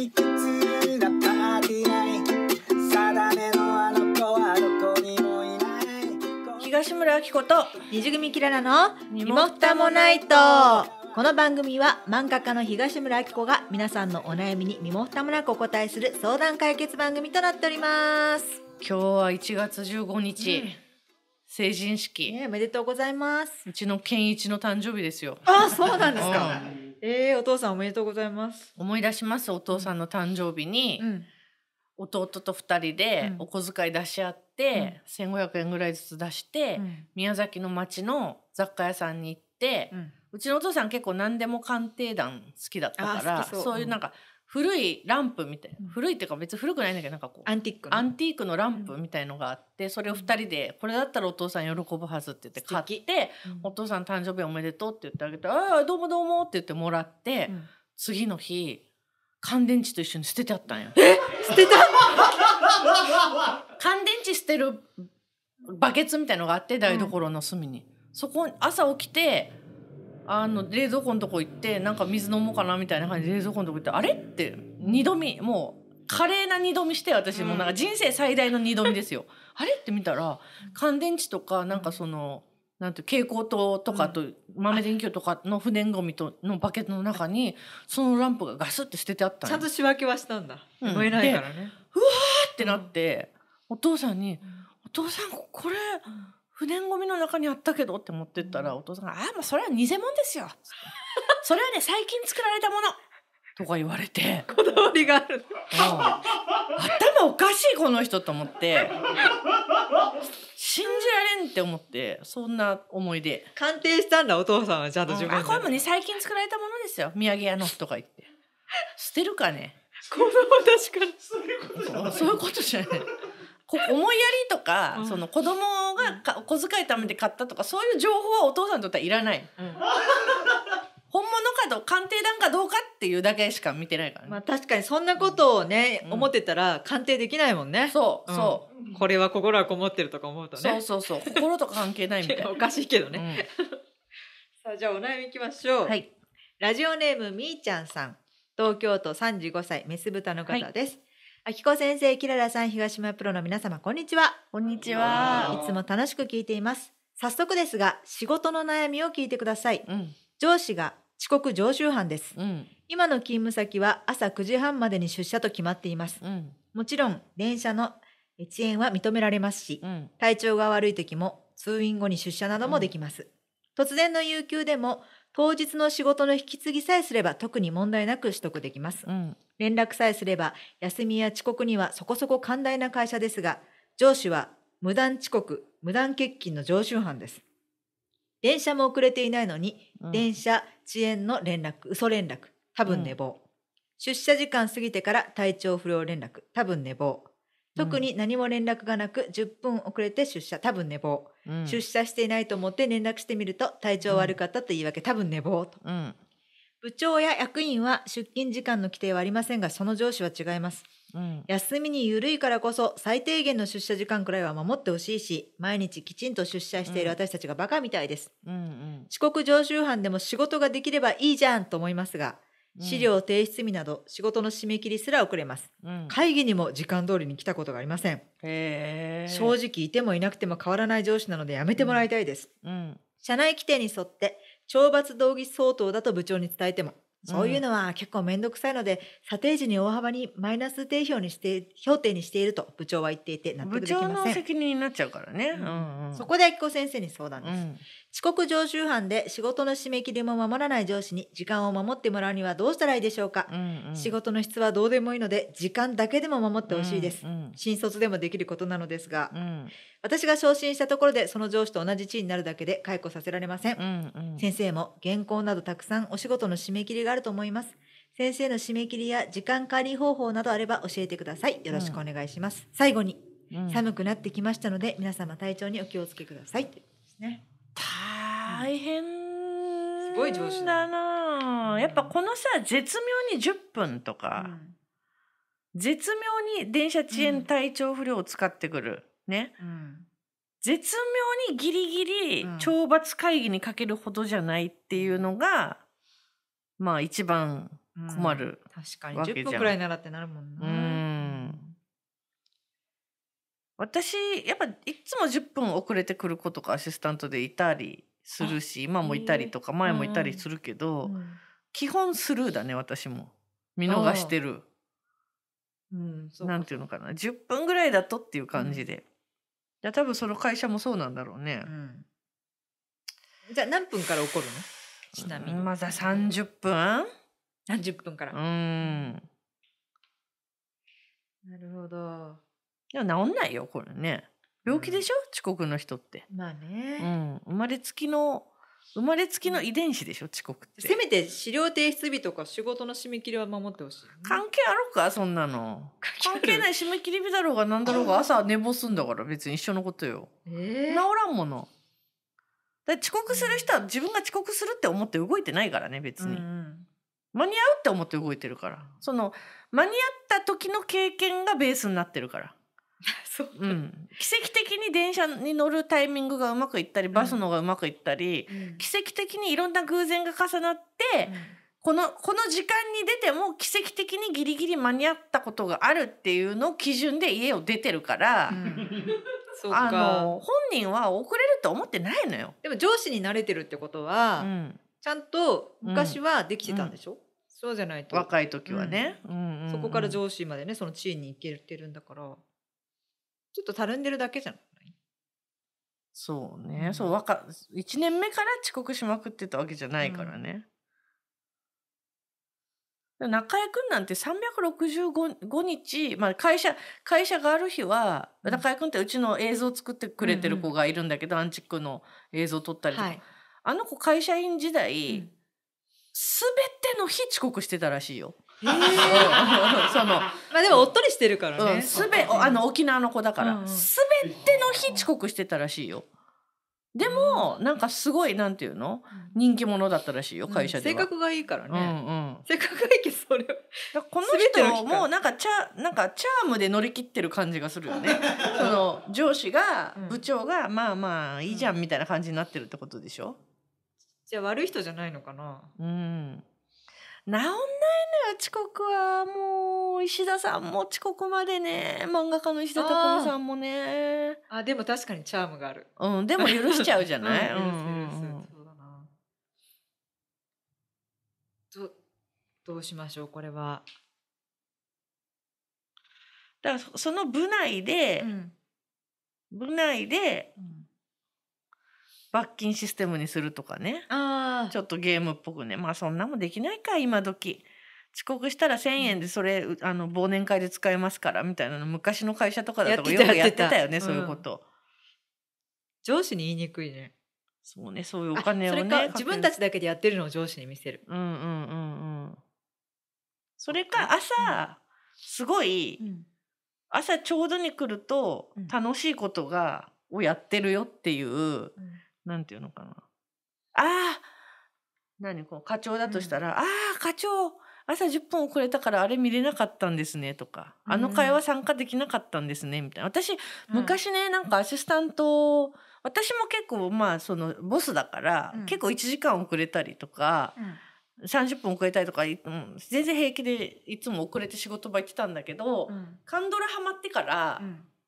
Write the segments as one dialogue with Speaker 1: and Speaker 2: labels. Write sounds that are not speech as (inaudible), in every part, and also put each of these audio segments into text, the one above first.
Speaker 1: 退屈な定めのあの子はどこにもいない東村明子と虹組きららの「にもったもないと」この番組は漫画家の東村明子が皆さんのお悩みに身も蓋もなくお答えする相談解決番組となっております今日は1月15日、うん、成人式、ね、おめでとうございますうちの健
Speaker 2: 一の誕生日ですよあそうなんですかえー、お父さんおめでとうございます。思い出しますお父さんの誕生日に、うん、弟と2人でお小遣い出し合って、うん、1500円ぐらいずつ出して、うん、宮崎の町の雑貨屋さんに行って、うん、ちのお父さん結構何でも鑑定団好きだったからそういうなんか。古いランプみたいな、古いっていうか別に古くないんだけどなんかこうアンティークアンティークのランプみたいのがあって、それを二人でこれだったらお父さん喜ぶはずって言って買って、お父さん誕生日おめでとうって言ってあげて「ああどうもどうも」って言ってもらって、次の日乾電池と一緒に捨ててあったんや。え捨てた (laughs) 乾電池捨てるバケツみたいのがあって台所の隅に、そこ朝起きてあの冷蔵庫のとこ行ってなんか水飲もうかなみたいな感じで冷蔵庫のとこ行ってあれって二度見もう華麗な二度見して私もなんか人生最大の二度見ですよ。あれって見たら乾電池とかなんかそのなんて蛍光灯とかと豆電球とかの不燃ごみとのバケツの中にそのランプがガスって捨ててあったちゃんと仕
Speaker 1: 分けはしたんだ。うん、ないからね。うわー
Speaker 2: ってなって、お父さんに「お父さんこれ不燃ゴミの中にあったけどって持ってったら、お父さんが、ああ、もうそれは偽物ですよ。(laughs) それはね、最近作られたもの。とか言われて。こだわりがある。あ頭おかしい、この人と思って。信じられんって思って、そんな思い出。鑑定したんだ、お父さんは、ちゃんと自分、うん、あ、これもね、最近作られたものですよ。土産屋のとか言って。捨てるかね。(laughs) この私からそういうことじゃない。そういうことじゃない。思いやりとか、うん、その子供がかお小遣いためで買ったとかそういう情報はお父さんにとってはいらない。うん (laughs)
Speaker 1: 本物かど鑑定団かどうかっていうだけしか見てないから、ね、まあ確かにそんなことをね、うん、思ってたら鑑定できないもんね。うん、そう、そう、これは心がこもってるとか思うとね。そうそうそう。心とか関係ないみたいな。おかしいけどね。うん、(laughs) さあじゃあお悩みいきましょう。はい。ラジオネームみーちゃんさん、東京都三十五歳メス豚の方です。はいあきこ先生、きららさん、東村プロの皆様、こんにちは。こんにちは。いつも楽しく聞いています。早速ですが、仕事の悩みを聞いてください。うん、上司が遅刻常習犯です、うん、今の勤務先は朝9時半までに出社と決まっています。うん、もちろん、電車の遅延は認められますし、体調が悪い時も通院後に出社などもできます。突然の有給でも当日の仕事の引き継ぎさえすれば特に問題なく取得できます、うん、連絡さえすれば休みや遅刻にはそこそこ寛大な会社ですが上司は無断遅刻無断欠勤の常習犯です電車も遅れていないのに、うん、電車遅延の連絡嘘連絡多分寝坊、うん、出社時間過ぎてから体調不良連絡多分寝坊特に何も連絡がなく10分遅れて出社多分寝坊、うん、出社していないと思って連絡してみると体調悪かったと言い訳、うん、多分寝坊と、うん、部長や役員は出勤時間の規定はありませんがその上司は違います、休みに緩いからこそ最低限の出社時間くらいは守ってほしいし毎日きちんと出社している私たちがバカみたいです、うんうん、遅刻常習犯でも仕事ができればいいじゃんと思いますが資料提出日など仕事の締め切りすら遅れます、うん、会議にも時間通りに来たことがありません正直いてもいなくても変わらない上司なのでやめてもらいたいです、うんうん、社内規定に沿って懲罰動議相当だと部長に伝えてもそういうのは結構面倒くさいので、査定時に大幅にマイナス定評にして、評定にしていると部長は言っていて納得できません。部長の責任になっちゃうからね。うんうん、そこで秋子先生に相談です、うん。遅刻常習犯で仕事の締め切りも守らない上司に時間を守ってもらうにはどうしたらいいでしょうか、うんうん、仕事の質はどうでもいいので、時間だけでも守ってほしいです、うんうん、新卒でもできることなのですが、うん、私が昇進したところでその上司と同じ地位になるだけで解雇させられません。うんうん、先生も原稿などたくさんお仕事の締め切りががあると思います。先生の締め切りや時間管理方法などあれば教えてください。よろしくお願いします。うん、最後に、うん、寒くなってきましたので、皆様体調にお気をつけください。ですね。大変、すごい上司だ
Speaker 2: な。やっぱこのさ、絶妙に10分とか、絶妙に電車遅延体調不良を使ってくる。ね。絶妙にギリギリ懲罰会議にかけるほどじゃないっていうのが、まあ一番困る、うん、確かに10分くらいならってなるもんなうん私やっぱいつも10分遅れてくる子とかアシスタントでいたりするし今もいたりとか前もいたりするけど、うん、基本スルーだね私も見逃してる、うん、なんていうのかな10分ぐらいだとっていう感じで、うん、多分その会社もそうなんだろうね、うん、じゃあ何分から起こるのちなみにまだ30分30分からうん
Speaker 1: なるほど
Speaker 2: でも治んないよこれね病気でしょ、うん、遅刻の人って
Speaker 1: まあね、うん、
Speaker 2: 生まれつきの生まれつきの遺伝子でしょ遅刻ってせめて
Speaker 1: 資料提出日とか仕事の締め切りは守ってほしい、ね、関
Speaker 2: 係あるかそんなの関係ない締め切り日だろうが何だろうが朝寝坊すんだから別に一緒のことよ、えー、治らんものだ遅刻する人は自分が遅刻するって思って動いてないからね別に、うん、間に合うって思って動いてるからその間に合った時の経験がベースになってるから (laughs) そう、うん、奇跡的に電車に乗るタイミングがうまくいったりバスのがうまくいったり、うん、奇跡的にいろんな偶然が重なって、このこの時間に出ても奇跡的にギリギリ間に合ったことがあるっていうのを基準で家を出てるから、
Speaker 1: あの本人は遅れると思ってないのよでも上司に慣れてるってことは、うん、ちゃんと昔はできてたんでしょ、うん、そうじゃないと若い時はね、うんそこから上司までねその地位に行けてるんだからちょっとたるんでるだけじゃない
Speaker 2: そうね、そう
Speaker 1: 若1年目から遅刻しまくっ
Speaker 2: てたわけじゃないからね、中居君なんて365日、まあ、会社会社がある日は、中居君ってうちの映像作ってくれてる子がいるんだけど、うんうん、アンチックの映像撮ったりとか、はい、あの子会社員時代、うん、全ての日遅刻してたらしいよ。(laughs) そのまあでもおっとりしてるからね、うん、すべあの沖縄の子だから、うん、全ての日遅刻してたらしいよ。でも、なんかすごい、なんていうの人気者だったらしいよ、会社で性格
Speaker 1: がいいからね。う
Speaker 2: んうん性
Speaker 1: 格がいいけど、それは。この人
Speaker 2: もなんかチャなんかチャームで乗り切ってる感じがするよね (laughs) その上司がうん部長がまあまあいいじゃんみたいな感じになってるってことでしょ
Speaker 1: じゃあ悪い人じゃないのかな。う
Speaker 2: ん治んないのよ遅刻はもう石田さんもちここまでね漫画家の石田拓隆さ
Speaker 1: んもねあでも確かにチャームがあるうんでも許しちゃうじゃない、うん、そうだなどどうしましょうこれはだからその部内で、うん、
Speaker 2: 部内で、うん、罰金システムにするとかねあちょっとゲームっぽくねまあそんなもできないか今時遅刻したら1,000円でそれ、あの忘年会で使えますからみたいなの昔の会社とかだとよくやってたよねそういうこ
Speaker 1: と、うん、上司に言いにくいね
Speaker 2: そうねそういうお金をね自分
Speaker 1: たちだけでやってるのを上司に見せるうんうんうんうんそれか朝、うん、すごい、朝ちょうどに来ると楽しいこ
Speaker 2: とが、をやってるよっていう、うん、なんていうのかなああ何こう課長だとしたら「ああ課長朝10分遅れたからあれ見れなかったんですねとか、あの会話参加できなかったんですねみたいな。私、昔ね、なんかアシスタント、私も結構まあそのボスだから、結構1時間遅れたりとか、30分遅れたりとか、全然平気でいつも遅れて仕事場行ってたんだけど、カンドラハマってから、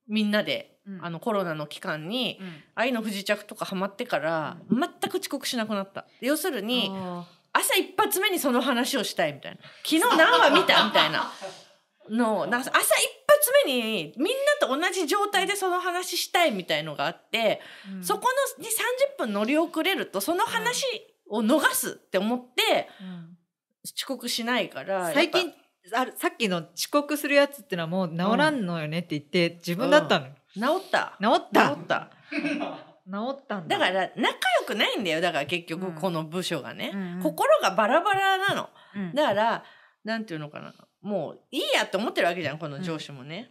Speaker 2: みんなで、あのコロナの期間に「愛の不時着」とかハマってから、全く遅刻しなくなった。要するに朝一発目にその話をしたいみたいな昨日何話見たみたいなのなんか朝一発目にみんなと同じ状態でその話したいみたいのがあって、うん、そこのに30分乗り遅れるとその話を
Speaker 1: 逃すって思って、うん、遅刻しないから最近あさっきの遅刻するやつってのはもう治らんのよねって言って、自分だったの、うん、治った治った治った治ったんだ。だから仲良くないんだよ。だから結局この
Speaker 2: 部署がね。うんうん、心がバラバラなの。だから、なんていうのかな。もういいやって思ってるわけじゃん、この上司もね。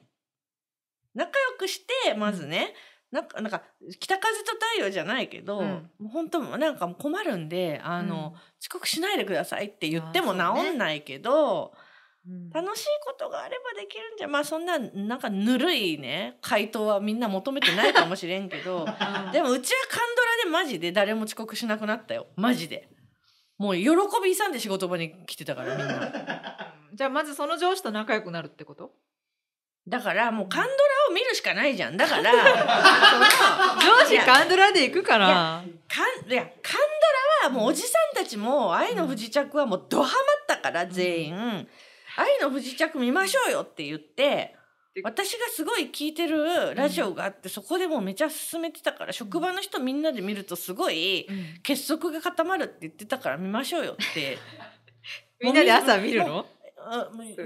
Speaker 2: うん、仲良くして、まずね。なんか、なんか、北風と太陽じゃないけど、うん、も本当なんか困るんで、あの、遅刻しないでくださいって言っても治んないけど、楽しいことがあればできるんじゃまあそんななんかぬるいね回答はみんな求めてないかもしれんけど (laughs) でもうちはカンドラでマジで誰も遅刻しなくなったよマジでもう喜び勇んで仕事場に来てたからみんな (laughs) じゃあまずその上司と仲良くなるってことだからもうカンドラを見るしかないじゃんだから (laughs) 上司カンドラで行くかなかいやカンドラはもうおじさんたちも「愛の不時着」はもうドハマったから全員。うん愛の不時着見ましょうよって言って、私がすごい聞いてるラジオがあって、そこでもうめちゃ進めてたから、職場の人みんなで見るとすごい結束が固まるって言ってたから見ましょうよって。(laughs) みんなで朝見るの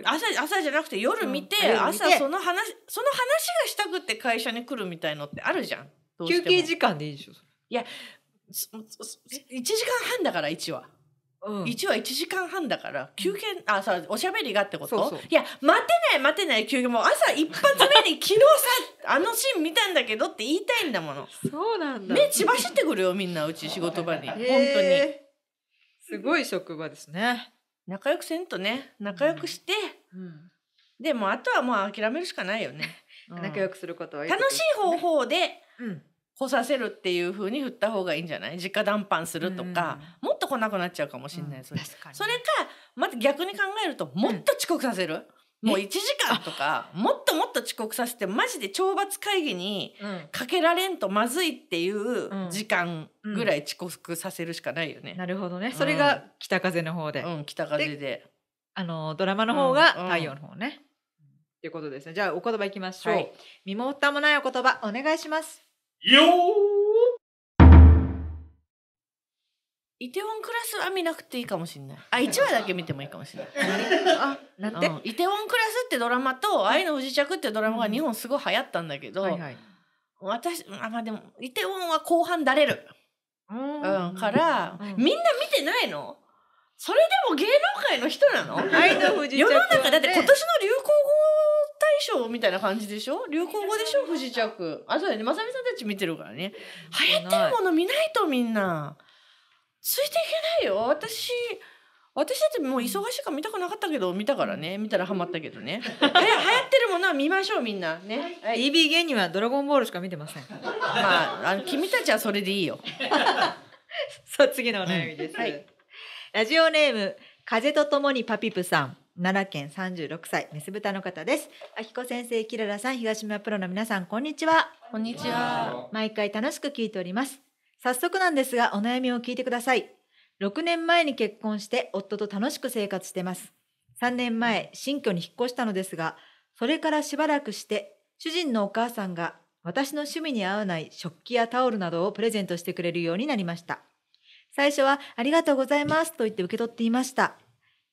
Speaker 2: 朝朝じゃなくて夜見て、朝その話その話がしたくって会社に来るみたいのってあるじゃん休憩時間でいいでしょいや1時間半だから1話1話1時間半だから休憩あさおしゃべりがってこといや待てない待てない休憩もう朝一発目に「昨日さ (laughs) あのシーン見たんだけど」って言いたいんだもの
Speaker 1: そうなんだ目血走っ
Speaker 2: てくるよみんなうち仕事場に本当にすごい職場ですね仲良くせんとね仲良くして、うんうん、でもあとはもう諦めるしかないよね (laughs) 仲良
Speaker 1: くすることは楽
Speaker 2: しい方法で、うん来させるっていう風に振った方がいいんじゃない直談判するとか、うん、もっと来なくなっちゃうかもしれない、うん、それかまず逆に考えるともっと遅刻させる、うん、もう1時間とかもっともっと遅刻させてマジで懲罰会議にかけられんとまずいっていう時間ぐらい遅刻させるしかないよね。なる
Speaker 1: ほどねそれが北風の方で。北風であのドラマの方が太陽の方ね。っていうことですね。じゃあお言葉いきましょう。はい、身も蓋もないお言葉お願いします。よイテウォ
Speaker 2: ンクラスは見なくていいかもしれない。あ、一話だけ見てもいいかもしれない。(laughs) あ、なんて、うん、イテウォンクラスってドラマと、愛の不時着ってドラマが日本すごい流行ったんだけど、はいはい、私、あ、まあでも、イテウォンは後半だれる。うん、うん、から、うん、みんな見てないのそれでも芸能界の人なの愛の不時着、世の中だって今年の流行語衣装みたいな感じでしょ流行語でしょ不時着。あ、そうだね。まさみさんたち見てるからね。流行ってるもの見ないとみんな。ついていけないよ。私、私だってもう忙しいから見たくなかったけど、見たからね。見たらハマった
Speaker 1: けどね。(laughs) え、流行っ
Speaker 2: てるものは見ましょうみんな。ね。はい、
Speaker 1: EB 芸人はドラゴンボールしか見てません。まあ、あの君たちはそれでいいよ。さ (laughs) あ、次のお悩みです。はい、ラジオネーム、風とともにパピプさん。奈良県36歳メス豚の方ですあきこ先生キララさん東村プロの皆さんこんにちはこんにちは毎回楽しく聞いております早速なんですがお悩みを聞いてください6年前に結婚して夫と楽しく生活してます3年前新居に引っ越したのですがそれからしばらくして主人のお母さんが私の趣味に合わない食器やタオルなどをプレゼントしてくれるようになりました最初はありがとうございますと言って受け取っていました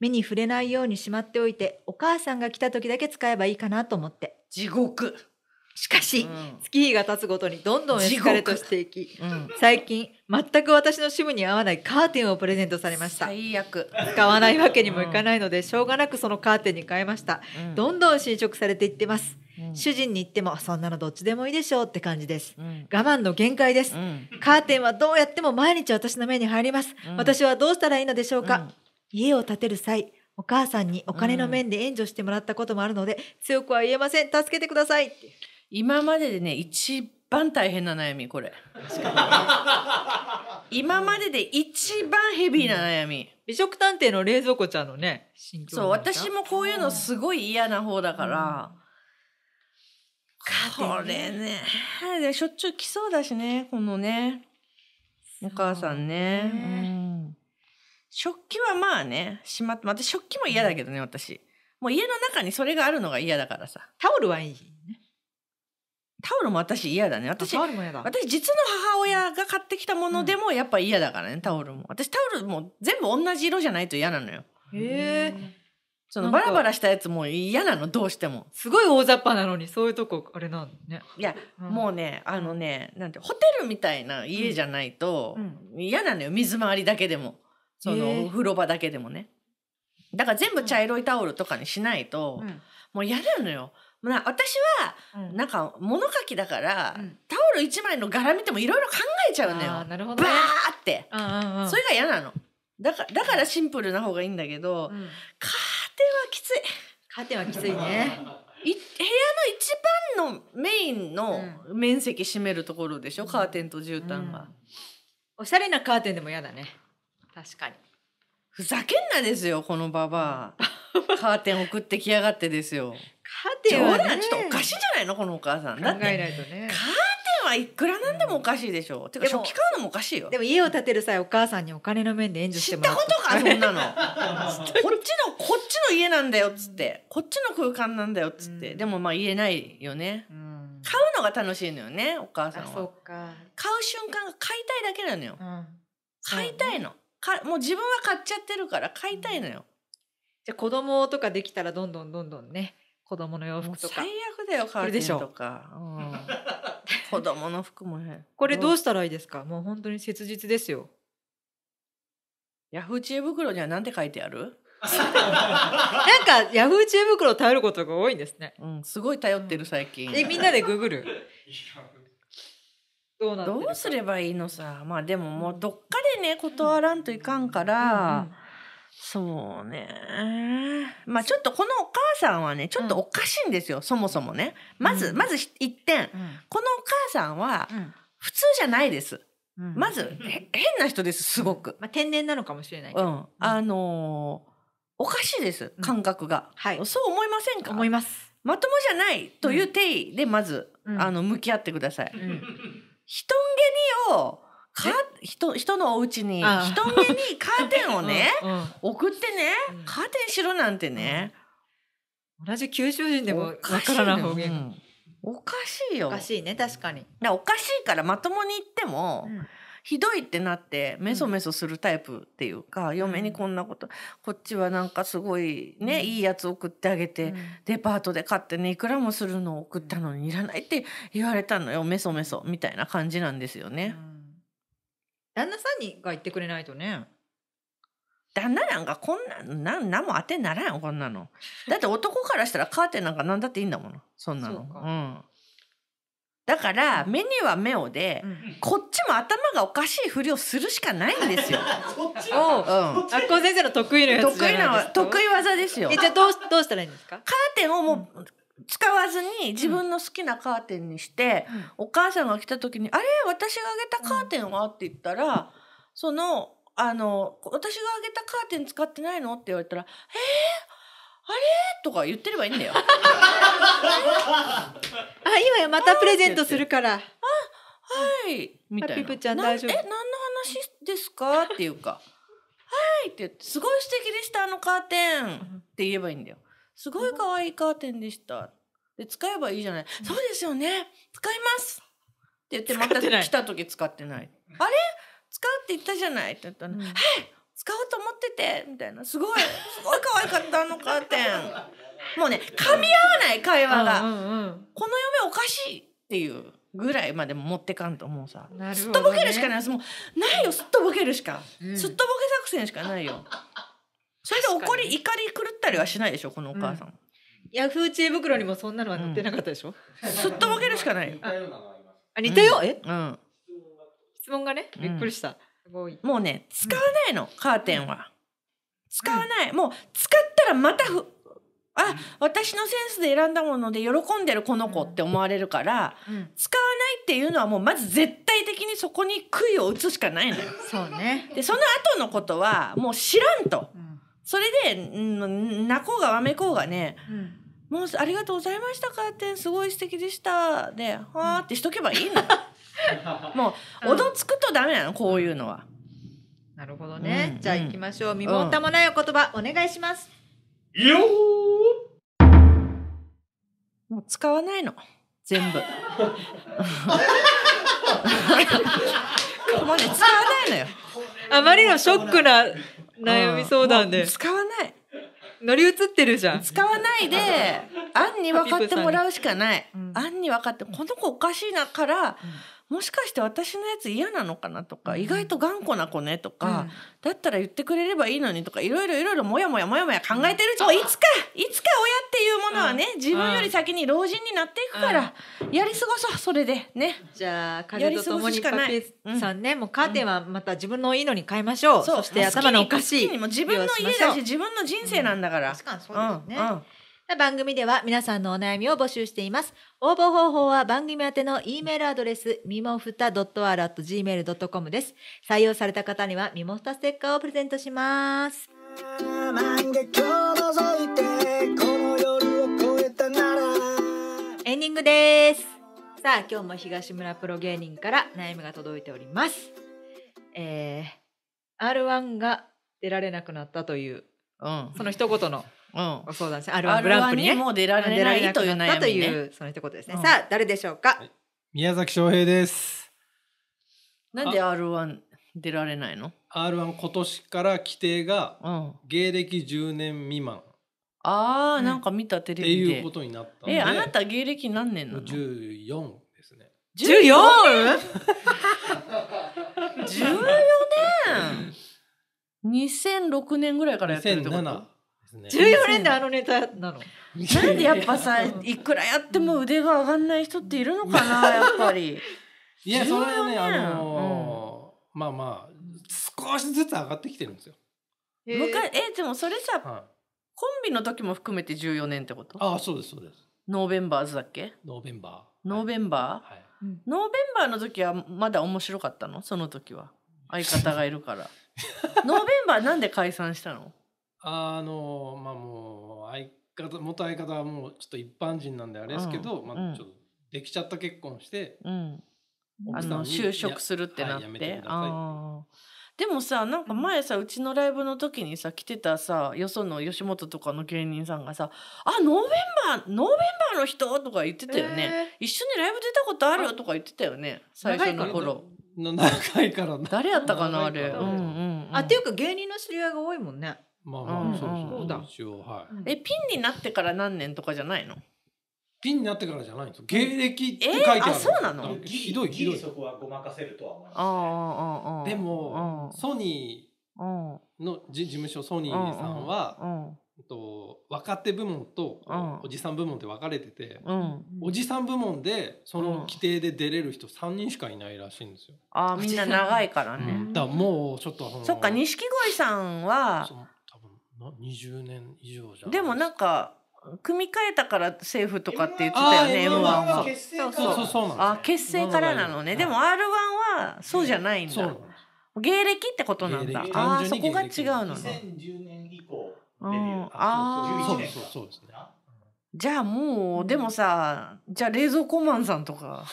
Speaker 1: 目に触れないようにしまっておいてお母さんが来た時だけ使えばいいかなと思って地獄しかし、うん、月日が経つごとにどんどんエスカレートしていき、(laughs) うん、最近全く私の趣味に合わないカーテンをプレゼントされました最悪使わないわけにもいかないので、うん、しょうがなくそのカーテンに変えました、どんどん侵食されていってます、主人に言ってもそんなのどっちでもいいでしょうって感じです、うん、我慢の限界です、うん、カーテンはどうやっても毎日私の目に入ります、うん、私はどうしたらいいのでしょうか、家を建てる際、お母さんにお金の面で援助してもらったこともあるので、うん、強くは言えません。助けてください。今まででね、一
Speaker 2: 番大変な悩み、これ。(laughs) 今までで一番ヘビーな悩み。うん、美食探偵の冷蔵庫ちゃんのね、そう、私もこういうのすごい嫌な方だから。うん、これね、しょっちゅう来そうだしね、このね。お母さんね。食器はまあね、しまって、また食器も嫌だけどね、私。もう家の中にそれがあるのが嫌だからさ。タオルはいいね。タオルも私嫌だね。私、タオルも嫌だ。私実の母親が買ってきたものでもやっぱ嫌だからね、タオルも。私タオルも全部同じ色じゃないと嫌なのよ。
Speaker 1: へえ。そのバラバ
Speaker 2: ラしたやつも
Speaker 1: 嫌なのどうしてもすごい大雑把なのにそういうとこあれなんね
Speaker 2: いや、うん、もうねあのねなんてホテルみたいな家じゃないと、嫌なのよ水回りだけでもそのお風呂場だけでもね。だから全部茶色いタオルとかにしないと、うん、もうやるのよ。まあ、私は、なんか物書きだから、うん、タオル1枚の柄見てもいろいろ考えちゃうのよ。なるほど、ね、バーって、うんうんうん、それが嫌なの。だからだからシンプルな方がいいんだけど、うん、カーテンはきつい。カーテンはきついね。い部屋の一番のメインの面積占めるところでしょ、うん、カーテンと絨毯は。
Speaker 1: おしゃれなカーテンでも嫌だね。確かに
Speaker 2: ふざけんなですよこのババアカーテン送ってきやがってですよカーテンは、ね、ちょっとおかしいじゃないのこのお母さん考えないとねカーテ
Speaker 1: ンはいくらなんでもおかしいでしょ、うん、てか食器買うのもおかしいよでも家を建てる際お母さんにお金の面で援助してもらったことかそんなの (laughs) こっちのこっちの家なんだよっつってこっち
Speaker 2: の空間なんだよっつって、うん、でもまあ言えないよね、うん買うのが楽しいのよねお母さんは買
Speaker 1: う
Speaker 2: 瞬間が買いたいだけなのよ、うん、買いたいの、か
Speaker 1: もう自分は買っちゃってるから買いたいのよ、うん、じゃ子供とかできたらどんどんどんどんね子供の洋服とか最悪だよカーテンとか、うん、子供の服もね (laughs) これどうしたらいいですかもう本当に切実ですよヤフー知恵袋には何て書いてある (laughs) なんかヤフー知恵袋頼ることが多いんですね。うん、すごい頼ってる最近。え、みんなでググる。どうなど
Speaker 2: うすればいいのさまあでももうどっかでね断らんといかんから、うんうん、そうねまあちょっとこのお母さんはねちょっとおかしいんですよ、うん、そもそもねまず、まず一点、このお母さんは普通じゃないです、まず変な人ですすごく、まあ、天然なの
Speaker 1: かもしれないけど、
Speaker 2: あのーおかしいです感覚が、うんはい、そう思いませんか思いますまともじゃないという定位でまず、うん、あの向き合ってください、うん人んげにをか人人のお家に人んげにカーテンをね (laughs) うん、送ってねカーテンしろなんてね、うん、同じ九州人でもわからない方言、おかしいよおか
Speaker 1: しいね確かにだかお
Speaker 2: かしいからまともに言っても、うんひどいってなってメソメソするタイプっていうか、うん、嫁にこんなことこっちはなんかすごいね、うん、いいやつ送ってあげて、うん、デパートで買ってねいくらもするのを送ったのにいらないって言われたのよメソメソみたいな感じなんですよね。
Speaker 1: 旦那さんにが言ってくれないとね。
Speaker 2: 旦那なんかこんななん何も当てにならんこんなの。
Speaker 1: だって男か
Speaker 2: らしたらカーテンなんか何だっていいんだものそんなの。うんだから目には目をで、こっちも頭がおかしいふりをするしかないんですよ。
Speaker 3: こ (laughs) うん、
Speaker 1: あこ先生の得
Speaker 2: 意の得意な得意技ですよ。えじゃどうどうしたらいいんですか？カーテンをもう、使わずに自分の好きなカーテンにして、お母さんが来た時に「あれ私があげたカーテンは?」って言ったら、そのあの「私があげたカーテン使ってないの?」って言われたら「え
Speaker 1: ー、あれ
Speaker 2: とか言ってれば
Speaker 1: いいんだよ。(laughs)
Speaker 3: あ、
Speaker 1: 今またプレゼントするから。あ、は
Speaker 2: い。みたいな。ピプちゃん大丈夫。え、何の話ですかっていうか。はいってって、すごい素敵でした、あのカーテンって言えばいいんだよ。すごい可愛いカーテンでした。で、使えばいいじゃない。そうですよね。使いますって言って、また来た時使ってない。あれ使うって言ったじゃないって言ったの。はい使おうと思っててみたいなすごいすごい可愛かったのカーテンもうね噛み合わない会話が、うんうんうん、この嫁おかしいっていうぐらいまでも持ってかんと思うさ、ね、すっとぼけるしかないもうないよすっとぼけるしか、うん、すっとぼけ作戦しかないよ (laughs) それで怒り怒り狂ったりはしないでしょこのお母さん、うん、
Speaker 1: ヤフー知恵袋にもそんなのは載ってなかったでしょ、うん、すっとぼけるしかないよあ似たよ、うん、え、うん、質問がねびっくりした、うんもうね使わないの、うん、
Speaker 2: カーテンは使わない、うん、もう使ったらまたふあ、うん、私のセンスで選んだもので喜んでるこの子って思われるから、使わないっていうのはもうまず絶対的にそこに杭を打つしかないのよ。そうね、でその後のことはもう知らんと、それで泣こうがわめこうがね、もうありがとうございましたカーテンすごい素敵でしたではあってしとけばいいの。(laughs) (laughs) もうおどつくとダメなのこういうのは。
Speaker 1: なるほどね。うん、じゃあ行きましょう。身もたもないお言葉、お願いします。よもう使わないの。全部。(laughs) もうね、使わないのよ。あまりのショックな悩み相談で。使わない。乗り移ってるじゃん。使
Speaker 2: わないで、ア (laughs) ンに分かってもらうしかない。アンに分かって、この子おかしいなから、もしかして私のやつ嫌なのかなとか、意外と頑固な子ねとか、だったら言ってくれればいいのにとかいろいろいろいろもやもやもやもや考えてるといつかいつか親っていうものはね、自分より先に老人になっていくから、やり過ごそうそれでね。じゃ
Speaker 1: あ風と共にパペさんね、もうカーテンはまた自分のいいのに変えましょう、そして頭のおかしい自分の家だし自分の人生なんだから。確かにそうですね、番組では皆さんのお悩みを募集しています。応募方法は番組宛ての E メールアドレス、みもふた .r.gmail.com です。採用された方にはみもふたステッカーをプレゼントします。エンディングです。さあ、今日も東村プロ芸人から悩みが届いております。えー、R1 が出られなくなったという、うん、その一言のうん、そうだね。R1 グランプリ、ね、もう出られないという悩み、ね、というその一ですね。うん、さあ誰でしょうか、はい、
Speaker 3: 宮崎翔平です。なんで R1 出られないの？R1 今年から規定が、芸歴10年未満。ああ、なんか見たテレビで。っていうことになったえあなた
Speaker 2: 芸歴何年なの？14
Speaker 3: ですね。14
Speaker 2: 14年2006年ぐらいからやってるってこと2007ですね。14年であのネタなの。なんでやっぱさ、いくらやっても腕が上がんない人っているのかな、やっぱり。(laughs) いや、それはね、あの
Speaker 3: ーうん、まあまあ、少しずつ上がってきてるん
Speaker 2: ですよ。えー、えでもそれさ、はい、コンビの時も含めて14年ってことああ、そうです、そうです。ノーベンバーズだっけノーベンバー。ノーベンバー、はい、ノーベンバーの時はまだ面白かったのその時は。相方がいるから。(laughs)
Speaker 3: ノーベンバーなんで解散したのあのまあもう相方元相方はもうちょっと一般人なんであれですけど、うんまあ、ちょっとできちゃった結婚して、うん、あの就職するってなって,、は
Speaker 2: い、でもさなんか前さ、うちのライブの時にさ来てたさよその吉本とかの芸人さんがさ「あノーベンバーノーベンバーの人?」とか言ってたよね、えー、一緒にライブ出たことある?」とか言ってたよね最初の頃。長いから誰やったかなあれ、うんうんうん、
Speaker 1: あっていうか芸人の知り合いが多いもんね
Speaker 2: ま
Speaker 3: あまあ、そうそうだ一応は
Speaker 1: い。えピンになってから何年と
Speaker 3: かじゃないの？ピンになってからじゃないんです芸歴って書いてある、えー、あそうなのひどいひどいそこはごまかせるとは思います、ね、でもソニーの事務所ソニーさんはと若手部門とおじさん部門って分かれてて、うん、おじさん部門でその規定で出れる人3人しかいないらしいんですよ。あみんな長いからね。うん、だもうちょっとそっか錦鯉
Speaker 2: さんは
Speaker 3: 20年以上じ
Speaker 2: ゃでもなんか組み替えたから政府とかって言ってたよね M1 はそうそうあ結成からなのね、はい、でも R1 はそうじゃないんだ、芸歴ってことなんだああそこが違うのね2010年以降デあそうそうそうですねじゃあもうでもさじゃあ冷蔵庫マンさんとか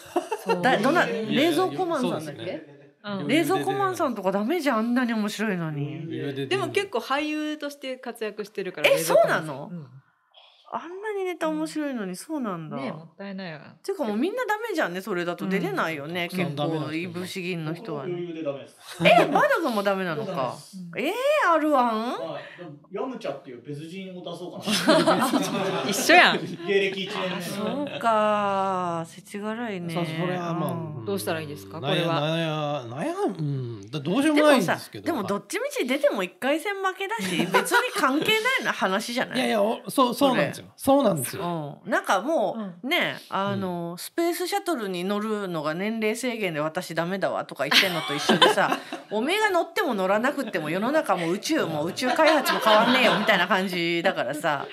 Speaker 2: だどな冷
Speaker 3: 蔵庫マンさんだっけ、うん、冷蔵庫マン
Speaker 1: さんとかダメじゃんあんなに面白いのにでも結構俳優として活躍してるからえそうなの、うんあんなに
Speaker 2: ネタ面白いのにそうなんだ。ねもったいないわ。ていうかもうみんなダメじゃんね、それだと出れないよね、うん、結構、いぶし銀の人はね。え、バダ君もダメなのか。えー、R1?
Speaker 3: ヤムチャっていう別人を出そうかな。(laughs) 一緒やん。芸歴1年そう
Speaker 2: か、せちがらいね。それはまあ、どうしたらいいですか、これは。
Speaker 3: 悩む、うん。だどうしようもないんですけど。でもどっちみち出ても
Speaker 2: 一回戦負けだし、(laughs) 別に関係ないな話じゃないいやいや、そう、そうなんですですよ。そうなんですよ。うん、なんかもう、ね、あの、スペースシャトルに乗るのが年齢制限で私ダメだわとか言ってんのと一緒でさ、(laughs) おめえが乗っても乗らなくても世の中も
Speaker 3: 宇宙も宇宙開発も変わんねえよみ
Speaker 2: たいな感じだからさ。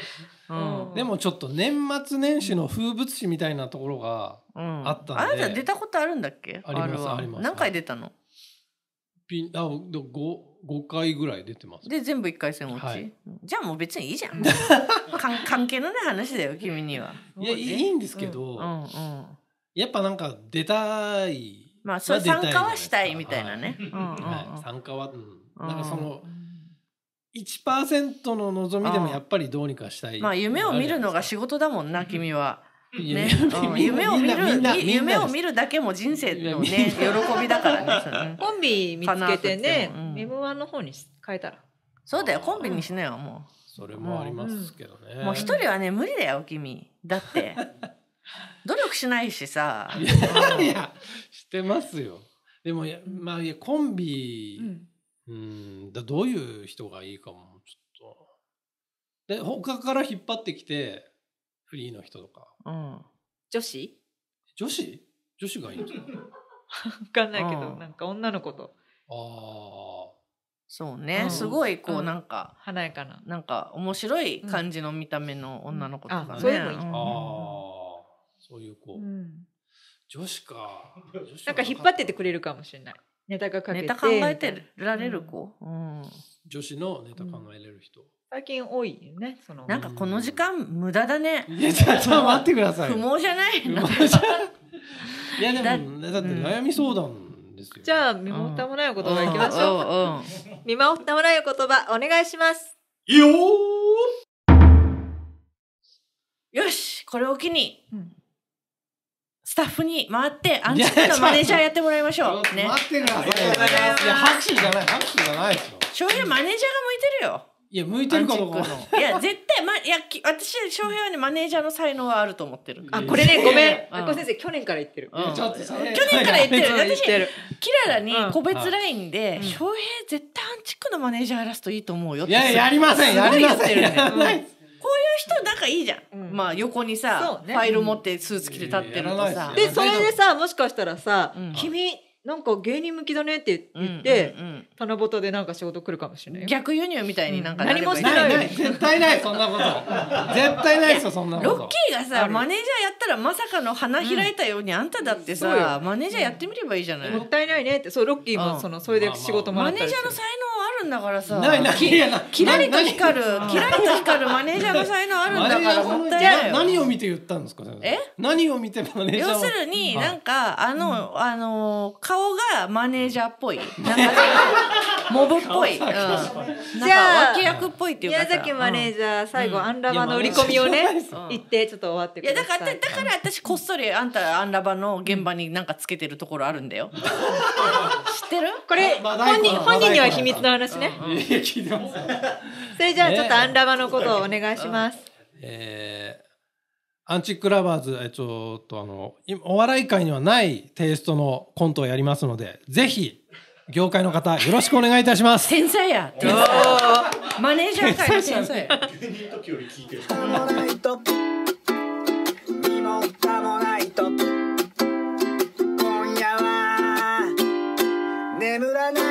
Speaker 3: うん、でもちょっと年末年始の風物詩みたいなところがあったんで、うん、あなた出たことあるんだっけありますあります何回出たの、ンあ五五回ぐらい出てます。で全部一回戦落ち、はい、
Speaker 2: じゃあもう別にいいじゃん。(laughs) 関関係のない話だよ
Speaker 3: 君には。いやいいんですけど、うん、うんうんやっぱなんか出たい。まあそれ参加はしたいみたいなね。参加は、うん、なんかその。1%の望みでもやっぱりどうにかしたい、まあ夢を見るのが仕事
Speaker 2: だもんな君はね、夢を見る夢を
Speaker 1: 見るだけも人生のね
Speaker 2: 喜びだからね (laughs) コンビ見つけてね
Speaker 1: M1 の方に変えた
Speaker 2: らそうだよコンビにしなよもうそれもありますけどねもう一人はね無理だよ
Speaker 3: 君だって (laughs) 努力しないしさいやいやしてますよでもまあコンビうんだどういう人がいいかもちょっとで他から引っ張ってきてフリーの人とかうん、女子女子女子がいいんですか
Speaker 1: 分かんないけど、うん、なんか女の子
Speaker 3: とああそうね、うん、すごいこうなん
Speaker 2: か、華やかななんか面白い感じの見た目の女の子とかね、あういう
Speaker 3: のああそういう子、女子かなんか引っ張って
Speaker 1: てくれるかもしれないネタがネタ考えてられる子、うん女子のネタ考えれる人、最近多いよね。そのなんかこ
Speaker 2: の時間無駄だね。い
Speaker 1: やち
Speaker 3: ょっと待ってください。不毛
Speaker 1: じゃない。(laughs) いやでもだっ
Speaker 3: て悩み相談。
Speaker 1: じゃあ見守ったもらう言葉いきましょう。見守ったもらう言葉お願いします。よ
Speaker 2: よしこれを機に、スタッフに回ってアンチのマネージャーやってもらいましょう。待ってください。
Speaker 3: いや拍手じゃない拍手じゃないですよ。
Speaker 2: 翔平マネージャーが向い
Speaker 3: てるよ。いや向いてるかどうかい
Speaker 2: や絶対、ま、いや私翔平はねマネージャーの才能はあると思ってるあこれねごめんあこ先生去年から言ってる、去年から言ってる私キララに個別ラインで、翔平絶対アンチックのマネージャーらすといいと思うよいややりませんやりません、こういう人仲いいじゃん、まあ
Speaker 1: 横にさ、ファイル持っ
Speaker 2: てスーツ着て立ってるとさ、でそれ
Speaker 1: でさもしかしたらさ、君なんか芸人向きだねって言って、うんうんうん、七夕でなんか仕事来るかもしれない逆輸入みたいになんか、うん、何もしてない絶
Speaker 3: 対ないそんなこと絶対ないですよそんなことロッキーがさマネージ
Speaker 2: ャーやったらまさかの花開いたように、あんただってさマネージャーやってみ
Speaker 1: ればいいじゃない、もったいないねってそうロッキ
Speaker 3: ーもその、それで仕事もらったりして、まあまあ、マネージャーの才
Speaker 2: 能るんだからさないないやなキラリと光るキラリと光るマネージャーの才能あるんだからもった何を
Speaker 3: 見て言ったんですかえ何を見てマネージャー要するになん
Speaker 2: かあのあの顔がマネージャーっぽい (laughs)
Speaker 3: モブっぽいじゃ
Speaker 1: あ脇役
Speaker 2: っぽいっていう宮崎マネージ
Speaker 1: ャー最後アンラバの売り込みをね
Speaker 2: 言ってちょっと終わっていやだからだから私こっそりあんたアンラバの現場になんかつけてるところあるんだよ (laughs)
Speaker 1: ってるこれ本人本人には秘密の話ね、(laughs) それじゃあちょっとアンラバのことをお願いします、ね、
Speaker 3: えー、アンチックラバーズえちょっとあのお笑い界にはないテイストのコントをやりますのでぜひ業界の方よろしくお願いいたします天才やマネージャー界の天才 (laughs)
Speaker 1: (laughs) 眠らない